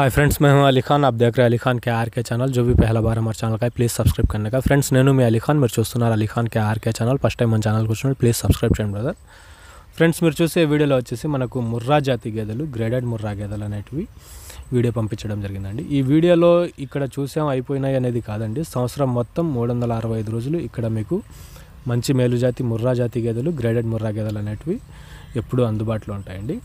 hi friends మేము అలీ ఖాన్ ఆప్ దగ్గర అలీ ఖాన్ కే ఆర్కే ఛానల్ జో పహలా బార్ హమార్ ఛానల్ కా ప్లీజ్ సబ్స్క్రైబ్ కన్నా ఫ్రెండ్స్ నేను మీ అలీ ఖాన్ మీరు చూస్తున్నారు అలీ ఖాన్ కే ఆర్కే ఛానల్ ఫస్ట్ టైం మన ఛానల్ కూర్చున్నారు ప్లీజ్ సబ్స్క్రైబ్ చేయండి బ్రదర్ ఫ్రెండ్స్ మీరు చూసే వీడియోలో వచ్చేసి మనకు ముర్రా జాతి గేదెలు గ్రేడెడ్ ముర్రా గేదెలు అనేటివి వీడియో పంపించడం జరిగిందండి ఈ వీడియోలో ఇక్కడ చూసాం అయిపోయినాయి అనేది కాదండి సంవత్సరం మొత్తం మూడు వందల అరవై ఐదు రోజులు ఇక్కడ మీకు మంచి మేలు జాతి ముర్రా జాతి గేదెలు గ్రేడెడ్ ముర్రా గేదెలు అనేటివి ఎప్పుడూ అందుబాటులో ఉంటాయండి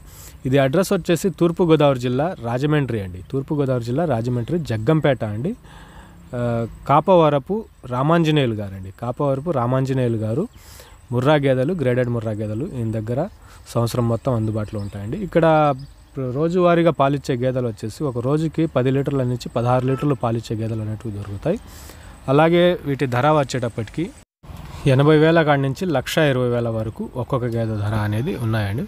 ఇది అడ్రస్ వచ్చేసి తూర్పుగోదావరి జిల్లా రాజమండ్రి అండి తూర్పుగోదావరి జిల్లా రాజమండ్రి జగ్గంపేట అండి కాపవరపు రామాంజనేయులు గారు అండి కాపవరపు రామాంజనేయులు గారు ముర్రా గేదెలు గ్రేడెడ్ ముర్రా గేదెలు ఈయన దగ్గర సంవత్సరం మొత్తం అందుబాటులో ఉంటాయండి ఇక్కడ రోజువారీగా పాలిచ్చే గేదెలు వచ్చేసి ఒక రోజుకి పది లీటర్ల నుంచి పదహారు లీటర్లు పాలిచ్చే గేదెలు అనేటివి దొరుకుతాయి అలాగే వీటి ధర వచ్చేటప్పటికి ఎనభై వేల కాడి నుంచి లక్ష ఇరవై వేల వరకు ఒక్కొక్క గేదె ధర అనేది ఉన్నాయండి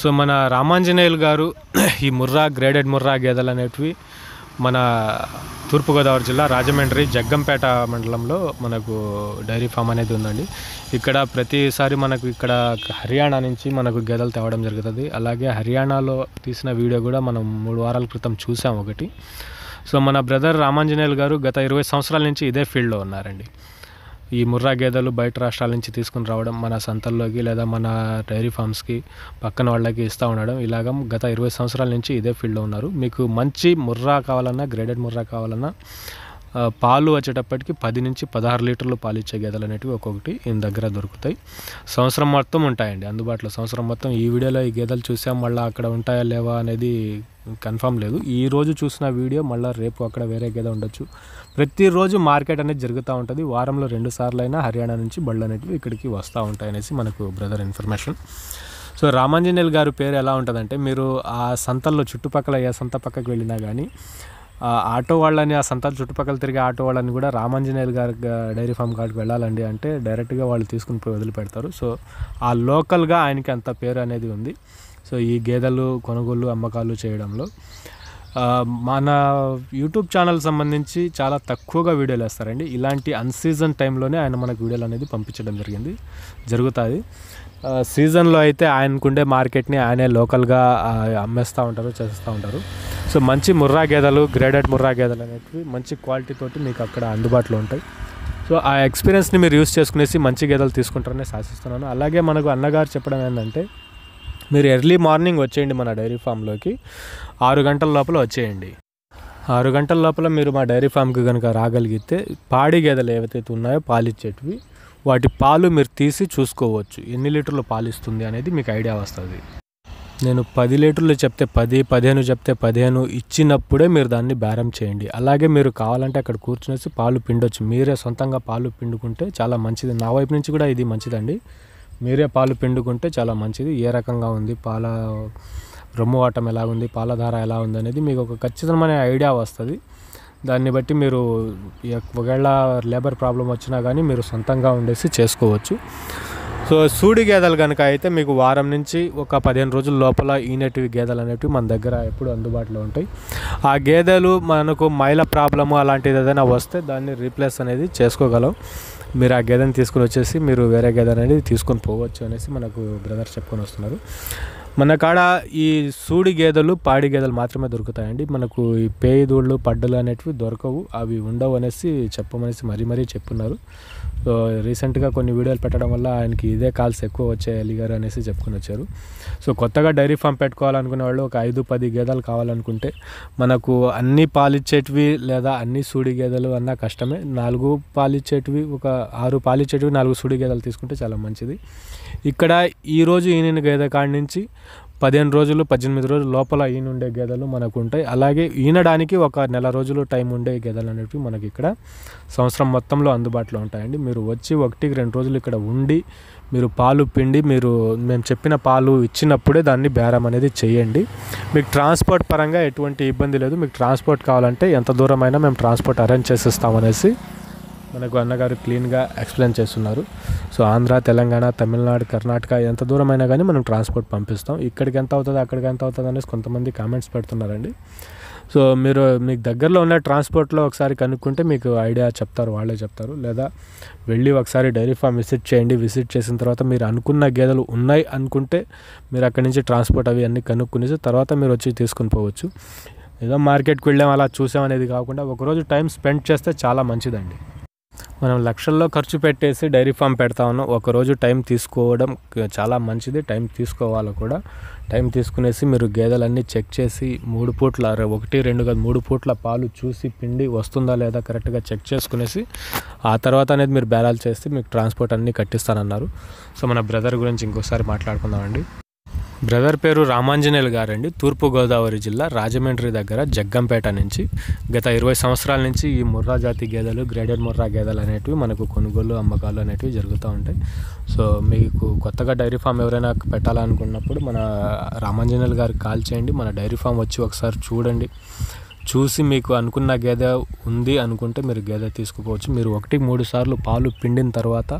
సో మన రామాంజనేయులు గారు ఈ ముర్రా గ్రేడెడ్ ముర్రా గేదెలు అనేటివి మన తూర్పుగోదావరి జిల్లా రాజమండ్రి జగ్గంపేట మండలంలో మనకు డైరీ ఫామ్ అనేది ఉందండి ఇక్కడ ప్రతిసారి మనకు ఇక్కడ హర్యానా నుంచి మనకు గేదెలు తేవడం జరుగుతుంది అలాగే హర్యానాలో తీసిన వీడియో కూడా మనం మూడు వారాల క్రితం చూసాం ఒకటి సో మన బ్రదర్ రామాంజనేయులు గారు గత ఇరవై సంవత్సరాల నుంచి ఇదే ఫీల్డ్లో ఉన్నారండి ఈ ముర్రా గేదెలు బయట రాష్ట్రాల నుంచి తీసుకుని రావడం మన సంతల్లోకి లేదా మన డైరీ ఫామ్స్కి పక్కన వాళ్ళకి ఇస్తూ ఉండడం ఇలాగ గత ఇరవై సంవత్సరాల నుంచి ఇదే ఫీల్డ్లో ఉన్నారు మీకు మంచి ముర్రా కావాలన్నా గ్రేడెడ్ ముర్రా కావాలన్నా పాలు వచ్చేటప్పటికి పది నుంచి పదహారు లీటర్లు పాలు ఇచ్చే గేదెలు అనేటివి ఒక్కొక్కటి ఈయన దగ్గర దొరుకుతాయి సంవత్సరం మొత్తం ఉంటాయండి అందుబాటులో సంవత్సరం మొత్తం ఈ వీడియోలో ఈ గేదెలు చూసాం మళ్ళీ అక్కడ ఉంటాయా లేవా అనేది కన్ఫామ్ లేదు ఈ రోజు చూసిన వీడియో మళ్ళీ రేపు అక్కడ వేరే గేదె ఉండొచ్చు ప్రతిరోజు మార్కెట్ అనేది జరుగుతూ ఉంటుంది వారంలో రెండు సార్లు అయినా హర్యానా నుంచి బళ్ళు అనేటివి ఇక్కడికి వస్తూ ఉంటాయి అనేసి మనకు బ్రదర్ ఇన్ఫర్మేషన్ సో రామాంజనేయులు గారి పేరు ఎలా ఉంటుందంటే మీరు ఆ సంతల్లో చుట్టుపక్కల ఏ సంత పక్కకు వెళ్ళినా కానీ ఆటో వాళ్ళని ఆ సంతాల చుట్టుపక్కల తిరిగే ఆటో వాళ్ళని కూడా రామాంజనేయులు గారి డైరీ ఫామ్ కాడికి వెళ్ళాలండి అంటే డైరెక్ట్గా వాళ్ళు తీసుకుని పోయి వదిలిపెడతారు సో ఆ లోకల్గా ఆయనకి అంత పేరు అనేది ఉంది సో ఈ గేదెలు కొనుగోలు అమ్మకాలు చేయడంలో మన యూట్యూబ్ ఛానల్ సంబంధించి చాలా తక్కువగా వీడియోలు వేస్తారండి ఇలాంటి అన్సీజన్ టైంలోనే ఆయన మనకు వీడియోలు అనేది పంపించడం జరిగింది జరుగుతుంది సీజన్లో అయితే ఆయనకుండే మార్కెట్ని ఆయనే లోకల్గా అమ్మేస్తూ ఉంటారు చేస్తూ ఉంటారు సో మంచి ముర్రా గేదెలు గ్రేడెడ్ ముర్రా గేదెలు అనేవి మంచి క్వాలిటీతో మీకు అక్కడ అందుబాటులో ఉంటాయి సో ఆ ఎక్స్పీరియన్స్ని మీరు యూస్ చేసుకునేసి మంచి గేదెలు తీసుకుంటారని ఆశిస్తున్నాను అలాగే మనకు అన్నగారు చెప్పడం ఏంటంటే మీరు ఎర్లీ మార్నింగ్ వచ్చేయండి మన డైరీ ఫామ్లోకి ఆరు గంటల లోపల వచ్చేయండి ఆరు గంటల లోపల మీరు మా డైరీ ఫామ్కి కనుక రాగలిగితే పాడి గేదెలు ఏవైతే ఉన్నాయో పాలిచ్చేటివి వాటి పాలు మీరు తీసి చూసుకోవచ్చు ఎన్ని లీటర్లు పాలిస్తుంది అనేది మీకు ఐడియా వస్తుంది నేను పది లీటర్లు చెప్తే పది పదిహేను చెప్తే పదిహేను ఇచ్చినప్పుడే మీరు దాన్ని బేరం చేయండి అలాగే మీరు కావాలంటే అక్కడ కూర్చునేసి పాలు పిండొచ్చు మీరే సొంతంగా పాలు పిండుకుంటే చాలా మంచిది నా వైపు నుంచి కూడా ఇది మంచిదండి మీరే పాలు పిండుకుంటే చాలా మంచిది ఏ రకంగా ఉంది పాల రొమ్ము ఆటం ఎలా ఉంది పాలధార ఎలా ఉంది అనేది మీకు ఒక ఖచ్చితమైన ఐడియా వస్తుంది దాన్ని బట్టి మీరు ఒకవేళ లేబర్ ప్రాబ్లం వచ్చినా కానీ మీరు సొంతంగా ఉండేసి చేసుకోవచ్చు సో సూడి గేదెలు కనుక అయితే మీకు వారం నుంచి ఒక పదిహేను రోజుల లోపల ఈనేటివి గేదెలు అనేటివి మన దగ్గర ఎప్పుడు అందుబాటులో ఉంటాయి ఆ గేదెలు మనకు మైల ప్రాబ్లము అలాంటిది ఏదైనా వస్తే దాన్ని రీప్లేస్ అనేది చేసుకోగలం మీరు ఆ గేదెని తీసుకుని వచ్చేసి మీరు వేరే గేదె అనేది తీసుకొని పోవచ్చు అనేసి మనకు బ్రదర్ చెప్పుకొని వస్తున్నారు మన కాడ ఈ సూడి గేదెలు పాడి గేదెలు మాత్రమే దొరుకుతాయండి మనకు ఈ పేయి దూళ్ళు పడ్డలు అనేటివి దొరకవు అవి ఉండవు అనేసి చెప్పమనేసి మరీ మరీ చెప్పున్నారు రీసెంట్గా కొన్ని వీడియోలు పెట్టడం వల్ల ఆయనకి ఇదే కాల్స్ ఎక్కువ వచ్చాయి అలీగారు గారు అనేసి చెప్పుకుని వచ్చారు సో కొత్తగా డైరీ ఫామ్ పెట్టుకోవాలనుకునే వాళ్ళు ఒక ఐదు పది గేదెలు కావాలనుకుంటే మనకు అన్ని పాలిచ్చేటివి లేదా అన్ని సూడి గేదెలు అన్న కష్టమే నాలుగు పాలిచ్చేటివి ఒక ఆరు పాలిచ్చేటివి నాలుగు సూడి గేదెలు తీసుకుంటే చాలా మంచిది ఇక్కడ ఈరోజు ఈయన గేదె కాడి నుంచి పదిహేను రోజులు పద్దెనిమిది రోజుల లోపల ఉండే గేదెలు మనకు ఉంటాయి అలాగే ఈనడానికి ఒక నెల రోజులు టైం ఉండే గేదెలు అనేవి మనకి ఇక్కడ సంవత్సరం మొత్తంలో అందుబాటులో ఉంటాయండి మీరు వచ్చి ఒకటికి రెండు రోజులు ఇక్కడ ఉండి మీరు పాలు పిండి మీరు మేము చెప్పిన పాలు ఇచ్చినప్పుడే దాన్ని బేరం అనేది చేయండి మీకు ట్రాన్స్పోర్ట్ పరంగా ఎటువంటి ఇబ్బంది లేదు మీకు ట్రాన్స్పోర్ట్ కావాలంటే ఎంత దూరమైనా మేము ట్రాన్స్పోర్ట్ అరేంజ్ చేసేస్తామనేసి మనకు అన్నగారు క్లీన్గా ఎక్స్ప్లెయిన్ చేస్తున్నారు సో ఆంధ్ర తెలంగాణ తమిళనాడు కర్ణాటక ఎంత దూరమైనా కానీ మనం ట్రాన్స్పోర్ట్ పంపిస్తాం ఇక్కడికి ఎంత అవుతుంది అక్కడికి ఎంత అవుతుంది అనేసి కొంతమంది కామెంట్స్ పెడుతున్నారండి సో మీరు మీకు దగ్గరలో ఉన్న ట్రాన్స్పోర్ట్లో ఒకసారి కనుక్కుంటే మీకు ఐడియా చెప్తారు వాళ్ళే చెప్తారు లేదా వెళ్ళి ఒకసారి డైరీ ఫామ్ విజిట్ చేయండి విజిట్ చేసిన తర్వాత మీరు అనుకున్న గేదెలు ఉన్నాయి అనుకుంటే మీరు అక్కడి నుంచి ట్రాన్స్పోర్ట్ అవి అన్నీ కనుక్కునేసి తర్వాత మీరు వచ్చి తీసుకుని పోవచ్చు ఏదో మార్కెట్కి వెళ్ళాం అలా చూసాం అనేది కాకుండా ఒకరోజు టైం స్పెండ్ చేస్తే చాలా మంచిదండి మనం లక్షల్లో ఖర్చు పెట్టేసి డైరీ ఫామ్ పెడతా ఉన్నాం ఒకరోజు టైం తీసుకోవడం చాలా మంచిది టైం తీసుకోవాలి కూడా టైం తీసుకునేసి మీరు గేదెలన్నీ చెక్ చేసి మూడు పూట్ల ఒకటి రెండు కాదు మూడు పూట్ల పాలు చూసి పిండి వస్తుందా లేదా కరెక్ట్గా చెక్ చేసుకునేసి ఆ తర్వాత అనేది మీరు బ్యాలెన్స్ చేస్తే మీకు ట్రాన్స్పోర్ట్ అన్నీ కట్టిస్తానన్నారు సో మన బ్రదర్ గురించి ఇంకోసారి మాట్లాడుకుందామండి బ్రదర్ పేరు రామాంజనేయులు గారండి తూర్పుగోదావరి జిల్లా రాజమండ్రి దగ్గర జగ్గంపేట నుంచి గత ఇరవై సంవత్సరాల నుంచి ఈ ముర్రా జాతి గేదెలు గ్రేడెడ్ ముర్రా గేదెలు అనేటివి మనకు కొనుగోలు అమ్మకాలు అనేటివి జరుగుతూ ఉంటాయి సో మీకు కొత్తగా డైరీ ఫామ్ ఎవరైనా పెట్టాలనుకున్నప్పుడు మన రామాంజనేయులు గారికి కాల్ చేయండి మన డైరీ ఫామ్ వచ్చి ఒకసారి చూడండి చూసి మీకు అనుకున్న గేదె ఉంది అనుకుంటే మీరు గేదె తీసుకుపోవచ్చు మీరు ఒకటి మూడు సార్లు పాలు పిండిన తర్వాత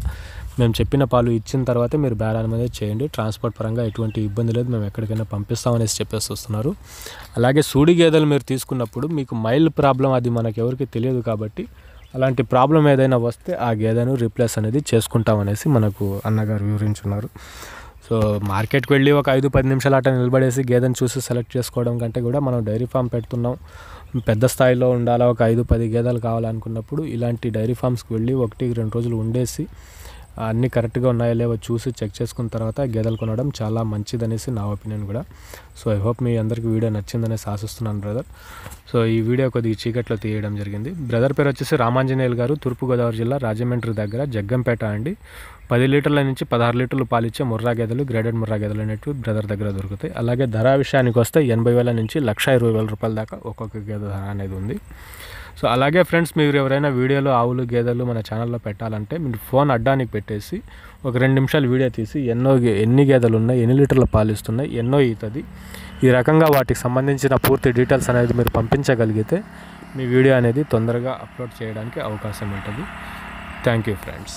మేము చెప్పిన పాలు ఇచ్చిన తర్వాత మీరు బేరాన్ అనేది చేయండి ట్రాన్స్పోర్ట్ పరంగా ఎటువంటి ఇబ్బంది లేదు మేము ఎక్కడికైనా పంపిస్తామనేసి చెప్పేసి వస్తున్నారు అలాగే సూడి గేదెలు మీరు తీసుకున్నప్పుడు మీకు మైల్ ప్రాబ్లం అది మనకు ఎవరికి తెలియదు కాబట్టి అలాంటి ప్రాబ్లం ఏదైనా వస్తే ఆ గేదెను రీప్లేస్ అనేది చేసుకుంటామనేసి మనకు అన్నగారు వివరించున్నారు సో మార్కెట్కి వెళ్ళి ఒక ఐదు పది నిమిషాలు అట్లా నిలబడేసి గేదెను చూసి సెలెక్ట్ చేసుకోవడం కంటే కూడా మనం డైరీ ఫామ్ పెడుతున్నాం పెద్ద స్థాయిలో ఉండాలా ఒక ఐదు పది గేదెలు కావాలనుకున్నప్పుడు ఇలాంటి డైరీ ఫామ్స్కి వెళ్ళి ఒకటి రెండు రోజులు ఉండేసి అన్నీ కరెక్ట్గా ఉన్నాయో లేవో చూసి చెక్ చేసుకున్న తర్వాత గేదెలు కొనడం చాలా మంచిదనేసి నా ఒపీనియన్ కూడా సో ఐ హోప్ మీ అందరికీ వీడియో నచ్చిందనేసి ఆశిస్తున్నాను బ్రదర్ సో ఈ వీడియో కొద్దిగా చీకట్లో తీయడం జరిగింది బ్రదర్ పేరు వచ్చేసి రామాంజనేయులు గారు తూర్పుగోదావరి జిల్లా రాజమండ్రి దగ్గర జగ్గంపేట అండి పది లీటర్ల నుంచి పదహారు లీటర్లు పాలిచ్చే ముర్రా గేదెలు గ్రేడెడ్ ముర్రా గేదెలు అనేటివి బ్రదర్ దగ్గర దొరుకుతాయి అలాగే ధర విషయానికి వస్తే ఎనభై వేల నుంచి లక్ష ఇరవై వేల రూపాయల దాకా ఒక్కొక్క గేదె ధర అనేది ఉంది సో అలాగే ఫ్రెండ్స్ మీరు ఎవరైనా వీడియోలో ఆవులు గేదెలు మన ఛానల్లో పెట్టాలంటే మీరు ఫోన్ అడ్డానికి పెట్టేసి ఒక రెండు నిమిషాలు వీడియో తీసి ఎన్నో ఎన్ని గేదెలు ఉన్నాయి ఎన్ని లీటర్లు పాలు ఇస్తున్నాయి ఎన్నో ఈతది ఈ రకంగా వాటికి సంబంధించిన పూర్తి డీటెయిల్స్ అనేది మీరు పంపించగలిగితే మీ వీడియో అనేది తొందరగా అప్లోడ్ చేయడానికి అవకాశం ఉంటుంది థ్యాంక్ యూ ఫ్రెండ్స్